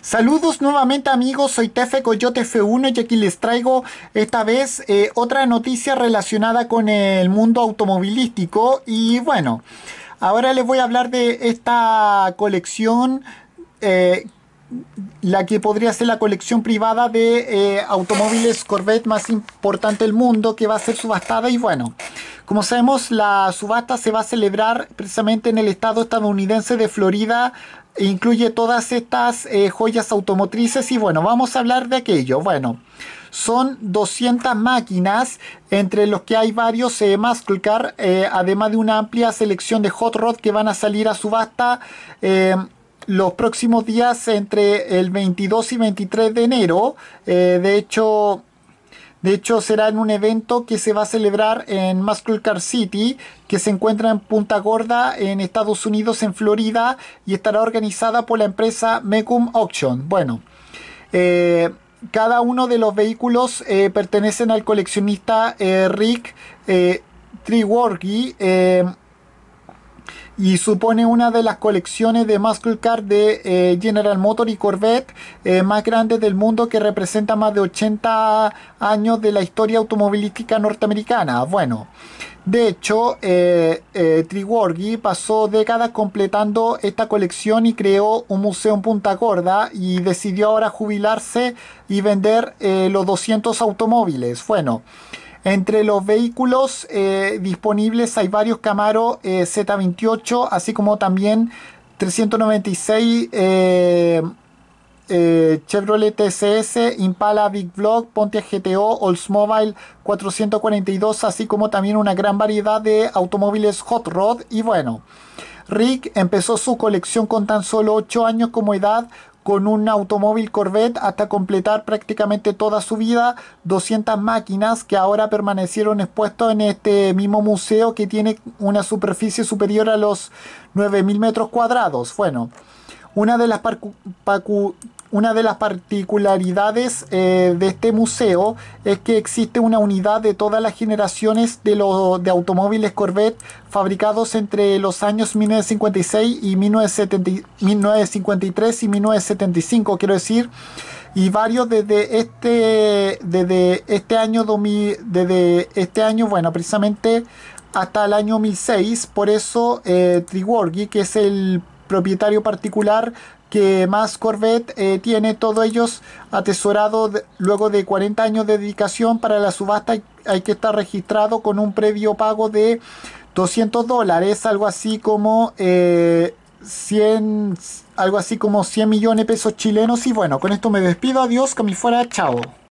Saludos nuevamente amigos, soy Tefe Coyote F1 y aquí les traigo esta vez eh, otra noticia relacionada con el mundo automovilístico y bueno, ahora les voy a hablar de esta colección eh, la que podría ser la colección privada de eh, automóviles Corvette más importante del mundo que va a ser subastada y bueno, como sabemos, la subasta se va a celebrar precisamente en el estado estadounidense de Florida e incluye todas estas eh, joyas automotrices y bueno, vamos a hablar de aquello. Bueno, son 200 máquinas, entre los que hay varios eh, muscle eh, además de una amplia selección de hot rod que van a salir a subasta eh, los próximos días entre el 22 y 23 de enero. de hecho, de hecho, será en un evento que se va a celebrar en Muscle City, que se encuentra en Punta Gorda, en Estados Unidos, en Florida, y estará organizada por la empresa Mecum Auction. Bueno, eh, cada uno de los vehículos eh, pertenecen al coleccionista eh, Rick Triworgi y supone una de las colecciones de muscle car de eh, General Motors y Corvette eh, más grandes del mundo que representa más de 80 años de la historia automovilística norteamericana. Bueno, de hecho, eh, eh Triworgi pasó décadas completando esta colección y creó un museo en Punta Gorda y decidió ahora jubilarse y vender los 200 automóviles. Bueno, entre los vehículos eh, disponibles hay varios Camaro eh, Z28, así como también 396 eh, Chevrolet TCS, Impala Big Block, Pontiac GTO, Oldsmobile 442, así como también una gran variedad de automóviles Hot Rod. Y bueno, Rick empezó su colección con tan solo 8 años como edad con un automóvil Corvette hasta completar prácticamente toda su vida 200 máquinas que ahora permanecieron expuestas en este mismo museo que tiene una superficie superior a los 9.000 metros cuadrados. Bueno, una de las, una de las particularidades eh, de este museo es que existe una unidad de todas las generaciones de, los de automóviles Corvette fabricados entre los años 1956 y 1970, 1953 y 1975, quiero decir, y varios desde este, desde este año 2000, desde este año, bueno, precisamente hasta el año 2006, por eso eh, Triworgi, que es el propietario particular que más Corvette eh, tiene, todos ellos atesorados luego de 40 años de dedicación para la subasta hay, que estar registrado con un previo pago de 200 dólares, algo así como 100, eh, algo así como 100 millones de pesos chilenos y bueno, con esto me despido, adiós, que me fuera, chao.